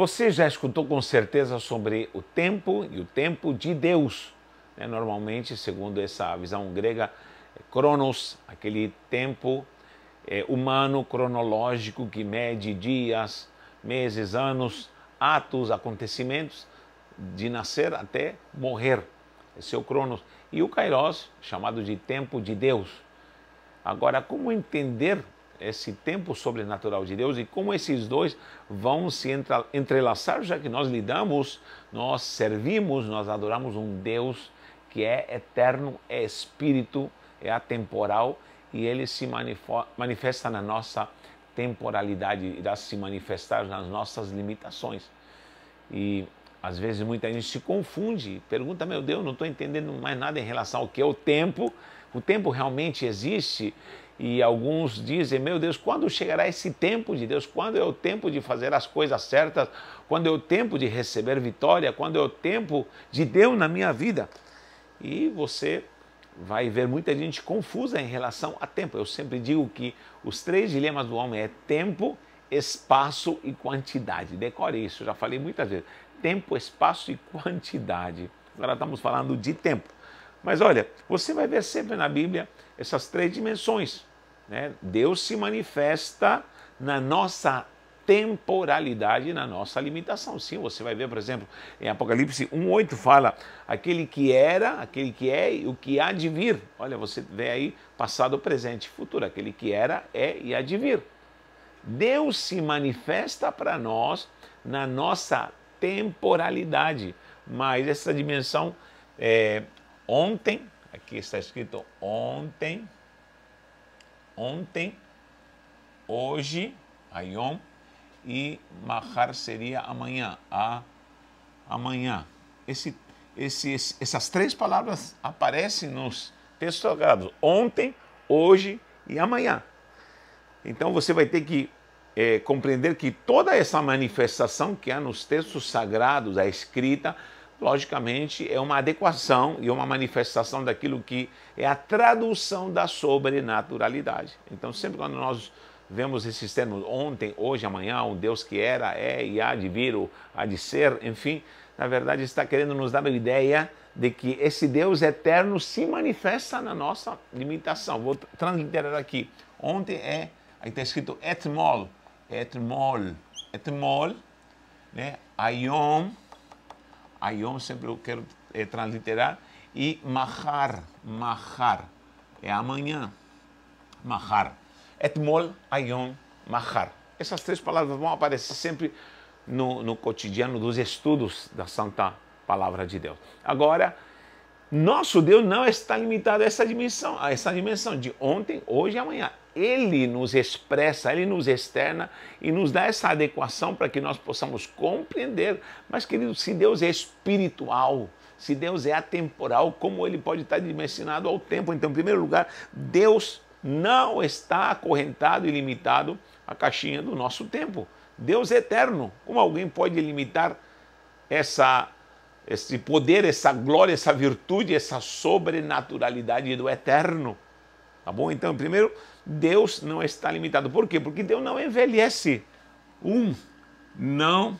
Você já escutou com certeza sobre o tempo e o tempo de Deus. Né? Normalmente, segundo essa visão grega, é Cronos, aquele tempo é, humano cronológico que mede dias, meses, anos, atos, acontecimentos, de nascer até morrer. Esse é o Cronos. E o Kairos, chamado de tempo de Deus. Agora, como entender esse tempo sobrenatural de Deus e como esses dois vão se entrelaçar, já que nós lidamos, nós servimos, nós adoramos um Deus que é eterno, é espírito, é atemporal e ele se manifesta na nossa temporalidade, irá se manifestar nas nossas limitações. E às vezes muita gente se confunde, pergunta: Meu Deus, não estou entendendo mais nada em relação ao que é o tempo. O tempo realmente existe? E alguns dizem: Meu Deus, quando chegará esse tempo de Deus? Quando é o tempo de fazer as coisas certas? Quando é o tempo de receber vitória? Quando é o tempo de Deus na minha vida? E você vai ver muita gente confusa em relação a tempo. Eu sempre digo que os três dilemas do homem é tempo, espaço e quantidade. Decore isso, já falei muitas vezes. Tempo, espaço e quantidade. Agora estamos falando de tempo. Mas olha, você vai ver sempre na Bíblia essas três dimensões né? Deus se manifesta na nossa temporalidade, na nossa limitação. Sim, você vai ver, por exemplo, em Apocalipse 1,8 fala: aquele que era, aquele que é e o que há de vir. Olha, você vê aí passado, presente e futuro. Aquele que era, é e há de vir. Deus se manifesta para nós na nossa temporalidade, mas essa dimensão é ontem, aqui está escrito ontem, ontem, hoje, ayom, e mahar seria amanhã, a amanhã. Esse, esse, esse, essas três palavras aparecem nos textos sagrados: ontem, hoje e amanhã. Então você vai ter que é, compreender que toda essa manifestação que há nos textos sagrados, a escrita, logicamente, é uma adequação e uma manifestação daquilo que é a tradução da sobrenaturalidade. Então, sempre quando nós vemos esses termos ontem, hoje, amanhã, um Deus que era, é e há de vir, ou há de ser, enfim, na verdade está querendo nos dar uma ideia de que esse Deus eterno se manifesta na nossa limitação. Vou transliterar aqui. Ontem é, aí está escrito etmol, etmol, etmol, né? Ayom, Ayom sempre eu quero é, transliterar. E mahar, mahar, é amanhã. Mahar. Etmol, ayom, mahar. Essas três palavras vão aparecer sempre no, no cotidiano dos estudos da Santa Palavra de Deus. Agora, nosso Deus não está limitado a essa dimensão, a essa dimensão de ontem, hoje e amanhã. Ele nos expressa, Ele nos externa e nos dá essa adequação para que nós possamos compreender. Mas, querido, se Deus é espiritual, se Deus é atemporal, como Ele pode estar dimensionado ao tempo? Então, em primeiro lugar, Deus não está acorrentado e limitado à caixinha do nosso tempo. Deus é eterno. Como alguém pode limitar essa esse poder, essa glória, essa virtude, essa sobrenaturalidade do eterno. Tá bom? Então, primeiro, Deus não está limitado. Por quê? Porque Deus não envelhece. Um, não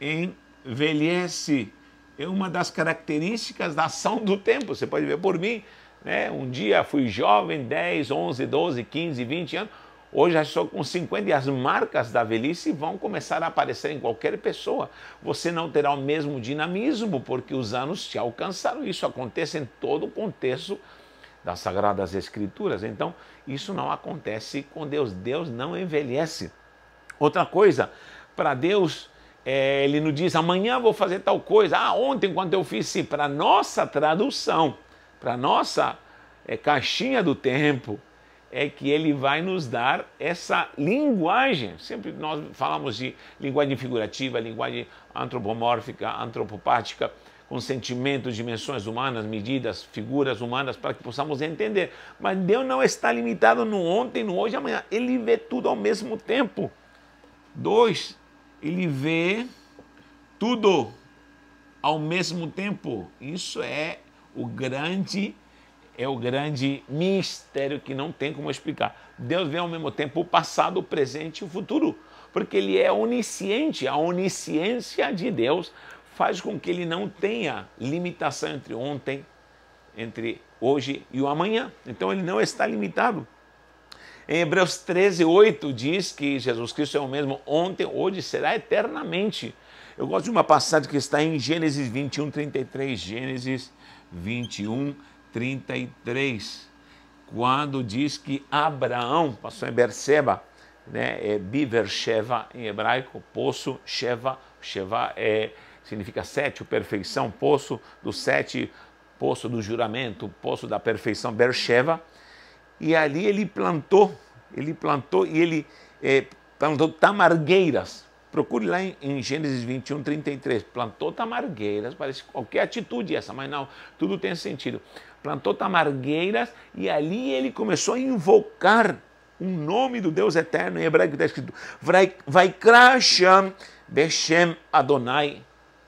envelhece. É uma das características da ação do tempo. Você pode ver por mim, né? Um dia fui jovem, 10, 11, 12, 15, 20 anos. Hoje já estou com 50 e as marcas da velhice vão começar a aparecer em qualquer pessoa. Você não terá o mesmo dinamismo porque os anos te alcançaram. Isso acontece em todo o contexto das Sagradas Escrituras. Então, isso não acontece com Deus. Deus não envelhece. Outra coisa, para Deus, é, ele não diz amanhã vou fazer tal coisa. Ah, ontem, quando eu fiz, sim, para nossa tradução, para nossa é, caixinha do tempo, é que ele vai nos dar essa linguagem. Sempre nós falamos de linguagem figurativa, linguagem antropomórfica, antropopática com sentimentos, dimensões humanas, medidas, figuras humanas, para que possamos entender. Mas Deus não está limitado no ontem, no hoje, amanhã. Ele vê tudo ao mesmo tempo. Dois, ele vê tudo ao mesmo tempo. Isso é o grande é o grande mistério que não tem como explicar. Deus vê ao mesmo tempo o passado, o presente e o futuro, porque ele é onisciente. A onisciência de Deus faz com que ele não tenha limitação entre ontem, entre hoje e o amanhã. Então ele não está limitado. Em Hebreus 13, 8 diz que Jesus Cristo é o mesmo ontem, hoje será eternamente. Eu gosto de uma passagem que está em Gênesis 21, 33. Gênesis 21, 33. Quando diz que Abraão passou em Berseba, né, é Biver Sheva em hebraico, poço Sheva, Sheva é significa sete, perfeição, poço do sete, poço do juramento, poço da perfeição, Bercheva. E ali ele plantou, ele plantou e ele é, plantou tamargueiras. Procure lá em, em Gênesis 21, 33. Plantou tamargueiras, parece qualquer atitude é essa, mas não, tudo tem sentido. Plantou tamargueiras e ali ele começou a invocar um nome do Deus eterno em hebraico está escrito Vaikrasham Beshem Adonai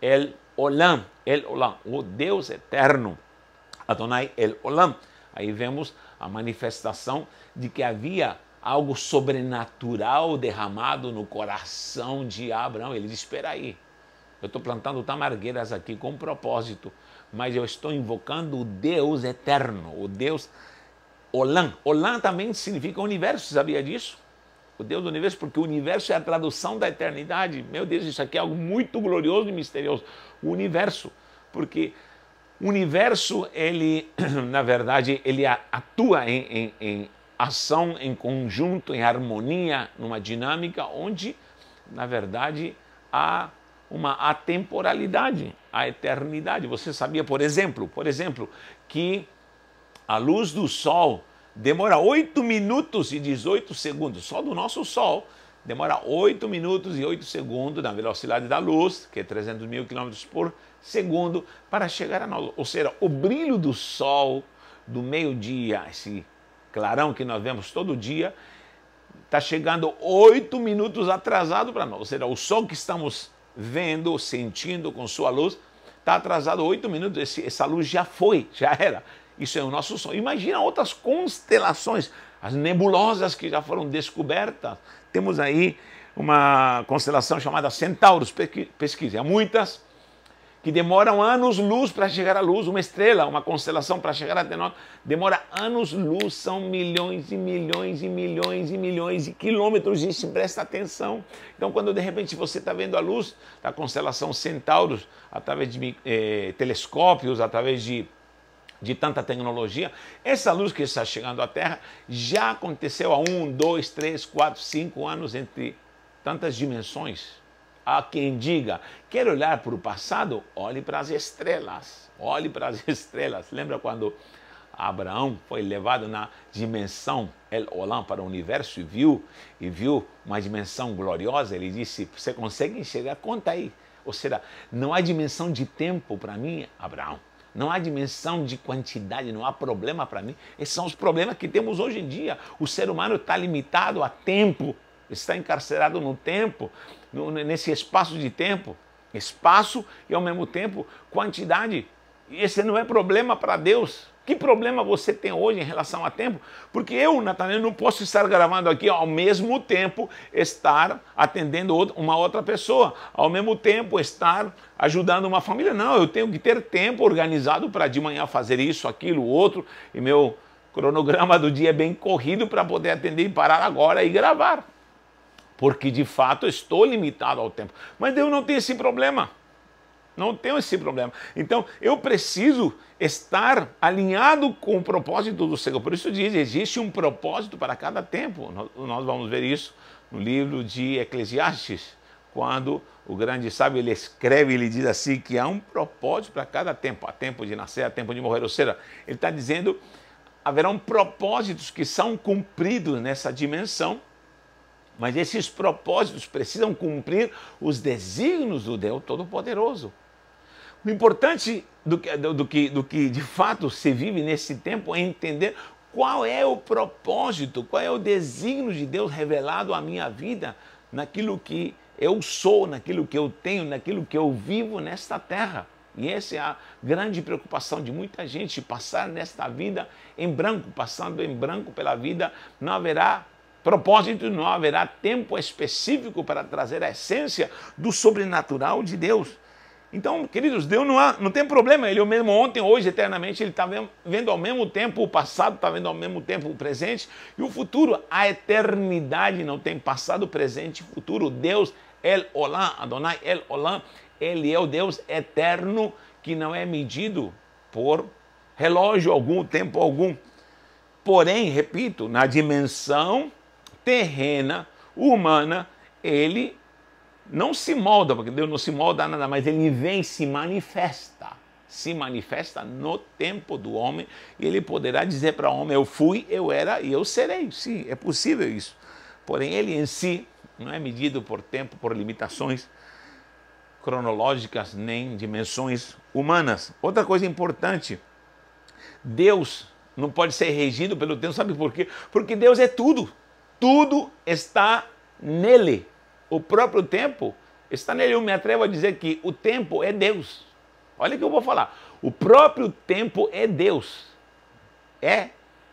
El Olam, El Olam, o Deus eterno, Adonai El Olam. Aí vemos a manifestação de que havia algo sobrenatural derramado no coração de Abraão. Ele diz: Espera aí, eu estou plantando tamargueiras aqui com um propósito, mas eu estou invocando o Deus eterno, o Deus Olam. Olam também significa universo, sabia disso? o Deus do universo, porque o universo é a tradução da eternidade. Meu Deus, isso aqui é algo muito glorioso e misterioso. O universo, porque o universo, ele, na verdade, ele atua em, em, em ação, em conjunto, em harmonia, numa dinâmica onde, na verdade, há uma atemporalidade, a eternidade. Você sabia, por exemplo, por exemplo, que a luz do sol demora 8 minutos e 18 segundos, só do nosso Sol. Demora 8 minutos e 8 segundos na velocidade da luz, que é 300 mil quilômetros por segundo, para chegar a nós. Ou seja, o brilho do Sol do meio-dia, esse clarão que nós vemos todo dia, está chegando 8 minutos atrasado para nós. Ou seja, o Sol que estamos vendo, sentindo com sua luz, está atrasado 8 minutos. Esse, essa luz já foi, já era isso é o nosso Sol. Imagina outras constelações, as nebulosas que já foram descobertas. Temos aí uma constelação chamada Centauros, pesquise, há muitas que demoram anos-luz para chegar à luz, uma estrela, uma constelação para chegar até nós, demora anos-luz, são milhões e milhões e milhões e milhões de quilômetros, se presta atenção. Então, quando de repente você está vendo a luz da constelação Centauros, através de eh, telescópios, através de de tanta tecnologia, essa luz que está chegando à Terra já aconteceu há um, dois, três, quatro, cinco anos entre tantas dimensões. Há quem diga, quer olhar para o passado? Olhe para as estrelas. Olhe para as estrelas. Lembra quando Abraão foi levado na dimensão El Olam para o universo e viu e viu uma dimensão gloriosa? Ele disse: "Você consegue enxergar? Conta aí." Ou seja, não há dimensão de tempo para mim, Abraão não há dimensão de quantidade, não há problema para mim. Esses são os problemas que temos hoje em dia. O ser humano está limitado a tempo, está encarcerado no tempo, nesse espaço de tempo. Espaço e ao mesmo tempo quantidade. Esse não é problema para Deus. Que problema você tem hoje em relação a tempo? Porque eu, Natanel, não posso estar gravando aqui ao mesmo tempo estar atendendo uma outra pessoa, ao mesmo tempo estar ajudando uma família. Não, eu tenho que ter tempo organizado para de manhã fazer isso, aquilo, outro, e meu cronograma do dia é bem corrido para poder atender e parar agora e gravar. Porque de fato estou limitado ao tempo. Mas Deus não tem esse problema. Não tenho esse problema. Então, eu preciso estar alinhado com o propósito do Senhor. Por isso diz, existe um propósito para cada tempo. Nós vamos ver isso no livro de Eclesiastes, quando o grande sábio ele escreve, ele diz assim que há um propósito para cada tempo. Há tempo de nascer, há tempo de morrer. Ou seja, ele está dizendo haverão propósitos que são cumpridos nessa dimensão mas esses propósitos precisam cumprir os desígnios do Deus Todo-Poderoso. O importante do que, do, do, que, do que de fato se vive nesse tempo é entender qual é o propósito, qual é o designo de Deus revelado à minha vida naquilo que eu sou, naquilo que eu tenho, naquilo que eu vivo nesta terra. E essa é a grande preocupação de muita gente, passar nesta vida em branco, passando em branco pela vida, não haverá propósito, não haverá tempo específico para trazer a essência do sobrenatural de Deus. Então, queridos, Deus não, há, não tem problema, Ele é o mesmo ontem, hoje, eternamente, Ele está vendo ao mesmo tempo o passado, está vendo ao mesmo tempo o presente e o futuro. A eternidade não tem passado, presente e futuro. Deus, El Olam, Adonai, El Olam, Ele é o Deus eterno que não é medido por relógio algum, tempo algum. Porém, repito, na dimensão terrena, humana, Ele não se molda, porque Deus não se molda a nada, mas ele vem se manifesta. Se manifesta no tempo do homem e ele poderá dizer para o homem: Eu fui, eu era e eu serei. Sim, é possível isso. Porém, ele em si não é medido por tempo, por limitações cronológicas nem dimensões humanas. Outra coisa importante: Deus não pode ser regido pelo tempo, sabe por quê? Porque Deus é tudo. Tudo está nele o próprio tempo está nele. Eu me atrevo a dizer que o tempo é Deus. Olha o que eu vou falar. O próprio tempo é Deus. É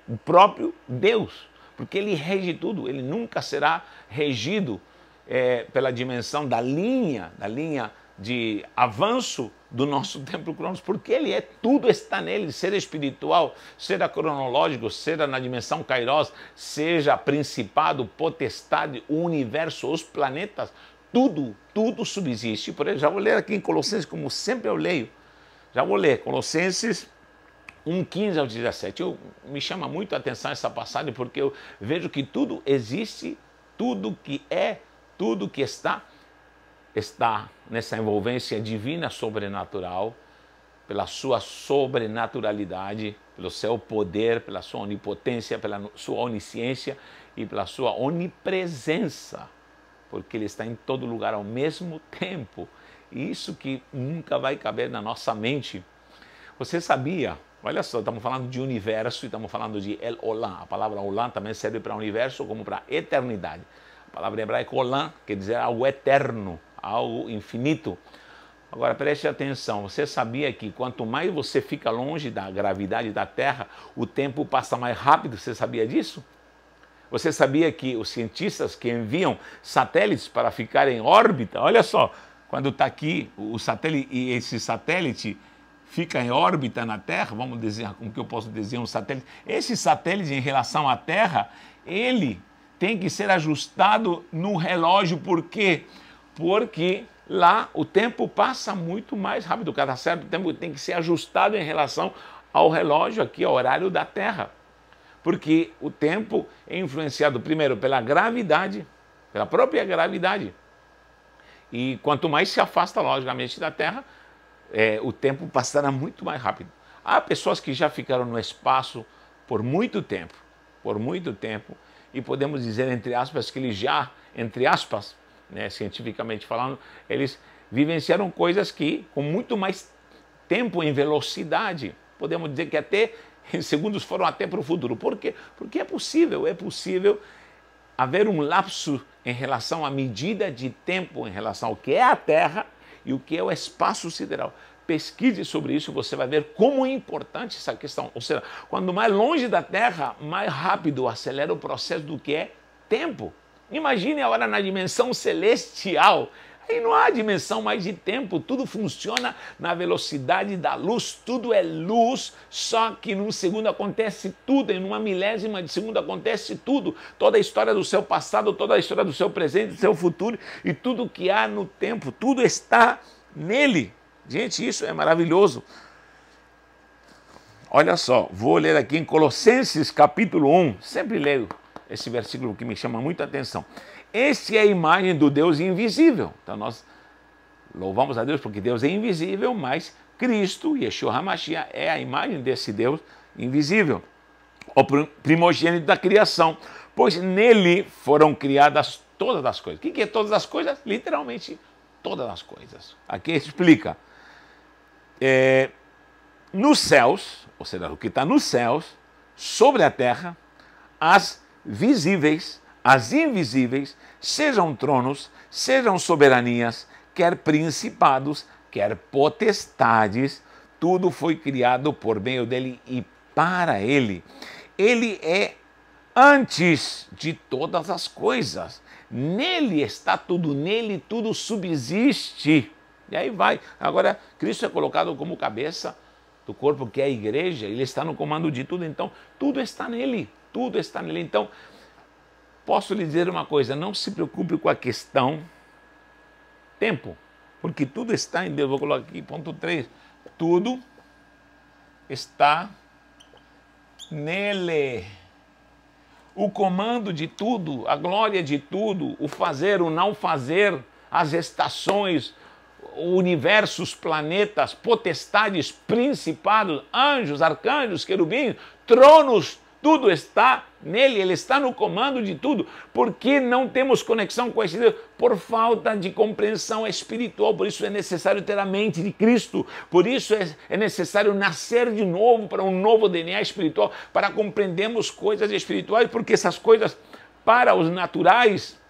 o próprio Deus. Porque ele rege tudo, ele nunca será regido é, pela dimensão da linha, da linha de avanço do nosso templo Cronos, porque ele é tudo está nele, seja espiritual, seja cronológico, seja na dimensão Kairos, seja principado, potestade, o universo, os planetas, tudo, tudo subsiste. Por exemplo, já vou ler aqui em Colossenses, como sempre eu leio, já vou ler Colossenses 1,15 ao 17. Eu, me chama muito a atenção essa passagem, porque eu vejo que tudo existe, tudo que é, tudo que está, está nessa envolvência divina sobrenatural, pela sua sobrenaturalidade, pelo seu poder, pela sua onipotência, pela sua onisciência e pela sua onipresença, porque ele está em todo lugar ao mesmo tempo. isso que nunca vai caber na nossa mente. Você sabia? Olha só, estamos falando de universo e estamos falando de El Olam. A palavra Olam também serve para universo como para eternidade. A palavra hebraica Olam quer dizer algo eterno ao infinito. Agora preste atenção, você sabia que quanto mais você fica longe da gravidade da Terra, o tempo passa mais rápido? Você sabia disso? Você sabia que os cientistas que enviam satélites para ficar em órbita, olha só, quando está aqui o satélite e esse satélite fica em órbita na Terra, vamos desenhar, como que eu posso desenhar um satélite? Esse satélite em relação à Terra, ele tem que ser ajustado no relógio, porque quê? porque lá o tempo passa muito mais rápido. Cada certo tempo tem que ser ajustado em relação ao relógio aqui, ao horário da Terra. Porque o tempo é influenciado primeiro pela gravidade, pela própria gravidade. E quanto mais se afasta, logicamente, da Terra, é, o tempo passará muito mais rápido. Há pessoas que já ficaram no espaço por muito tempo, por muito tempo, e podemos dizer, entre aspas, que eles já, entre aspas, né, cientificamente falando, eles vivenciaram coisas que, com muito mais tempo em velocidade, podemos dizer que até em segundos foram até para o futuro. Por quê? Porque é possível, é possível haver um lapso em relação à medida de tempo, em relação ao que é a Terra e o que é o espaço sideral. Pesquise sobre isso, você vai ver como é importante essa questão. Ou seja, quando mais longe da Terra, mais rápido acelera o processo do que é tempo. Imagine agora na dimensão celestial. Aí não há dimensão mais de tempo, tudo funciona na velocidade da luz, tudo é luz, só que num segundo acontece tudo, em uma milésima de segundo acontece tudo, toda a história do seu passado, toda a história do seu presente, do seu futuro e tudo que há no tempo, tudo está nele. Gente, isso é maravilhoso. Olha só, vou ler aqui em Colossenses capítulo 1, sempre leio esse versículo que me chama muito a atenção. Esse é a imagem do Deus invisível. Então nós louvamos a Deus porque Deus é invisível, mas Cristo, Yeshua HaMashiach, é a imagem desse Deus invisível, o primogênito da criação, pois nele foram criadas todas as coisas. O que é todas as coisas? Literalmente todas as coisas. Aqui explica. É, nos céus, ou seja, o que está nos céus, sobre a terra, as visíveis, as invisíveis, sejam tronos, sejam soberanias, quer principados, quer potestades, tudo foi criado por meio dele e para ele. Ele é antes de todas as coisas. Nele está tudo, nele tudo subsiste. E aí vai. Agora, Cristo é colocado como cabeça do corpo que é a igreja, ele está no comando de tudo, então tudo está nele tudo está nele. Então, posso lhe dizer uma coisa: não se preocupe com a questão tempo, porque tudo está em Deus. Vou colocar aqui ponto 3. Tudo está nele. O comando de tudo, a glória de tudo, o fazer, o não fazer, as estações, universos, planetas, potestades, principados, anjos, arcanjos, querubins, tronos, tudo está nele, ele está no comando de tudo. Por que não temos conexão com esse Deus? Por falta de compreensão espiritual. Por isso é necessário ter a mente de Cristo. Por isso é, é necessário nascer de novo para um novo DNA espiritual, para compreendermos coisas espirituais, porque essas coisas para os naturais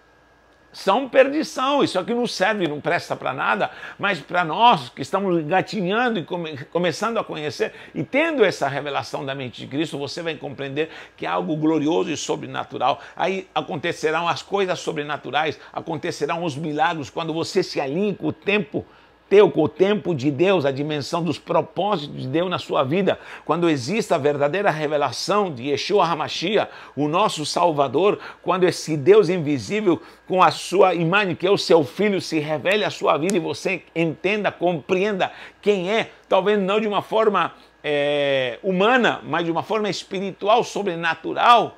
são perdição. Isso aqui não serve, não presta para nada, mas para nós que estamos gatinhando e come, começando a conhecer e tendo essa revelação da mente de Cristo, você vai compreender que é algo glorioso e sobrenatural. Aí acontecerão as coisas sobrenaturais, acontecerão os milagres quando você se alinha com o tempo teu, com o tempo de Deus, a dimensão dos propósitos de Deus na sua vida, quando exista a verdadeira revelação de Yeshua Hamashia, o nosso Salvador, quando esse Deus invisível, com a sua imagem, que é o seu Filho, se revele à sua vida e você entenda, compreenda quem é, talvez não de uma forma é, humana, mas de uma forma espiritual, sobrenatural,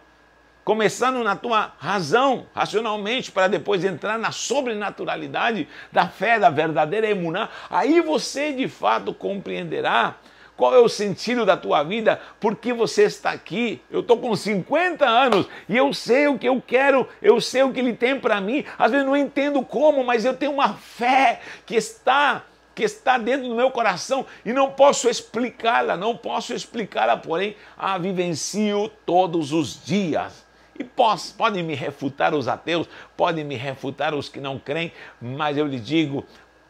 começando na tua razão, racionalmente, para depois entrar na sobrenaturalidade da fé, da verdadeira emuná, aí você de fato compreenderá qual é o sentido da tua vida, por que você está aqui. Eu estou com 50 anos e eu sei o que eu quero, eu sei o que ele tem para mim. Às vezes não entendo como, mas eu tenho uma fé que está que está dentro do meu coração e não posso explicá-la, não posso explicá-la, porém a vivencio todos os dias. E posso, podem me refutar os ateus, podem me refutar os que não creem, mas eu lhe digo: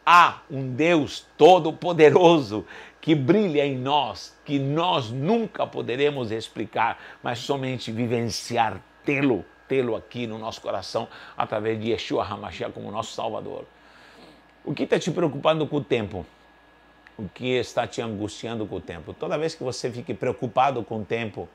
há um Deus todo-poderoso que brilha em nós, que nós nunca poderemos explicar, mas somente vivenciar, tê-lo, tê-lo aqui no nosso coração, através de Yeshua Hamashiach como nosso Salvador. O que está te preocupando com o tempo? O que está te angustiando com o tempo? Toda vez que você fique preocupado com o tempo,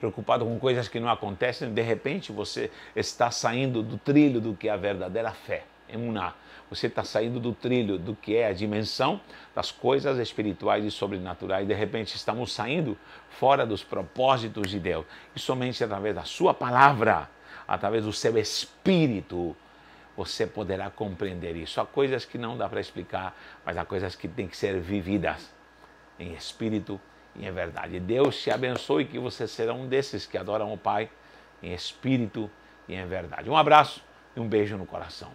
preocupado com coisas que não acontecem, de repente você está saindo do trilho do que é a verdadeira fé, emuná. Você está saindo do trilho do que é a dimensão das coisas espirituais e sobrenaturais. De repente estamos saindo fora dos propósitos de Deus. E somente através da sua palavra, através do seu espírito, você poderá compreender isso. Há coisas que não dá para explicar, mas há coisas que têm que ser vividas em espírito e é verdade. Deus te abençoe que você será um desses que adoram o Pai em espírito e em verdade. Um abraço e um beijo no coração.